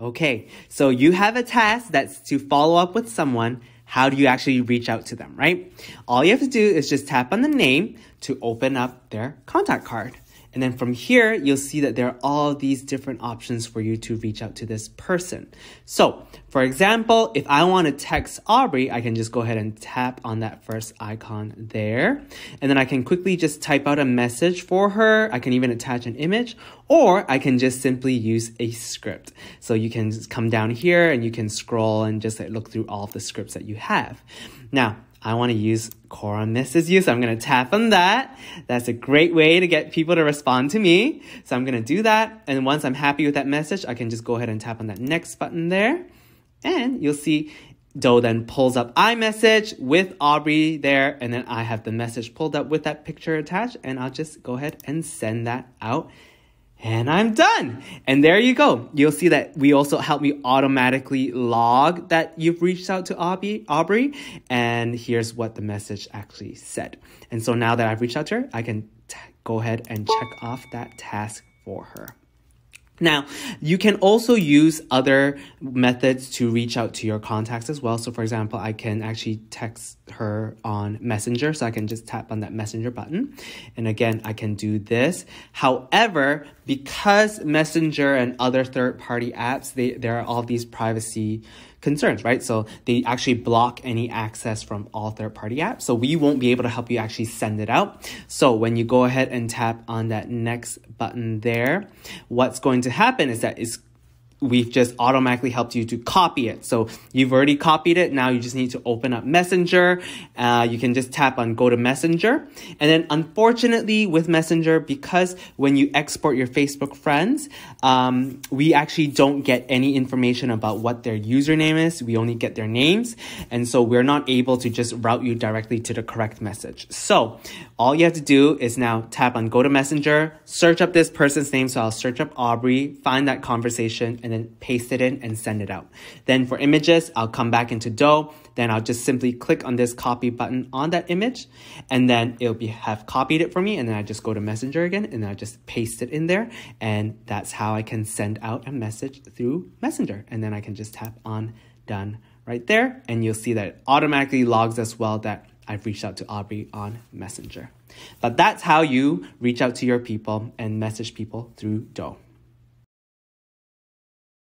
Okay, so you have a task that's to follow up with someone. How do you actually reach out to them, right? All you have to do is just tap on the name to open up their contact card. And then from here, you'll see that there are all these different options for you to reach out to this person. So for example, if I want to text Aubrey, I can just go ahead and tap on that first icon there. And then I can quickly just type out a message for her. I can even attach an image or I can just simply use a script. So you can come down here and you can scroll and just like, look through all of the scripts that you have. Now, I want to use core on this is you. So I'm going to tap on that. That's a great way to get people to respond to me. So I'm going to do that. And once I'm happy with that message, I can just go ahead and tap on that next button there. And you'll see Doe then pulls up iMessage with Aubrey there. And then I have the message pulled up with that picture attached. And I'll just go ahead and send that out and I'm done. And there you go. You'll see that we also help me automatically log that you've reached out to Aubrey, Aubrey. And here's what the message actually said. And so now that I've reached out to her, I can go ahead and check off that task for her. Now, you can also use other methods to reach out to your contacts as well. So, for example, I can actually text her on Messenger. So, I can just tap on that Messenger button. And again, I can do this. However, because Messenger and other third party apps, they, there are all these privacy concerns, right? So they actually block any access from all third party apps. So we won't be able to help you actually send it out. So when you go ahead and tap on that next button there, what's going to happen is that it's we've just automatically helped you to copy it. So you've already copied it. Now you just need to open up Messenger. Uh, you can just tap on go to Messenger. And then unfortunately with Messenger, because when you export your Facebook friends, um, we actually don't get any information about what their username is. We only get their names. And so we're not able to just route you directly to the correct message. So all you have to do is now tap on go to Messenger, search up this person's name. So I'll search up Aubrey, find that conversation and and then paste it in and send it out. Then for images, I'll come back into Doe. Then I'll just simply click on this copy button on that image and then it'll be have copied it for me. And then I just go to Messenger again and I just paste it in there. And that's how I can send out a message through Messenger. And then I can just tap on done right there. And you'll see that it automatically logs as well that I've reached out to Aubrey on Messenger. But that's how you reach out to your people and message people through Doe.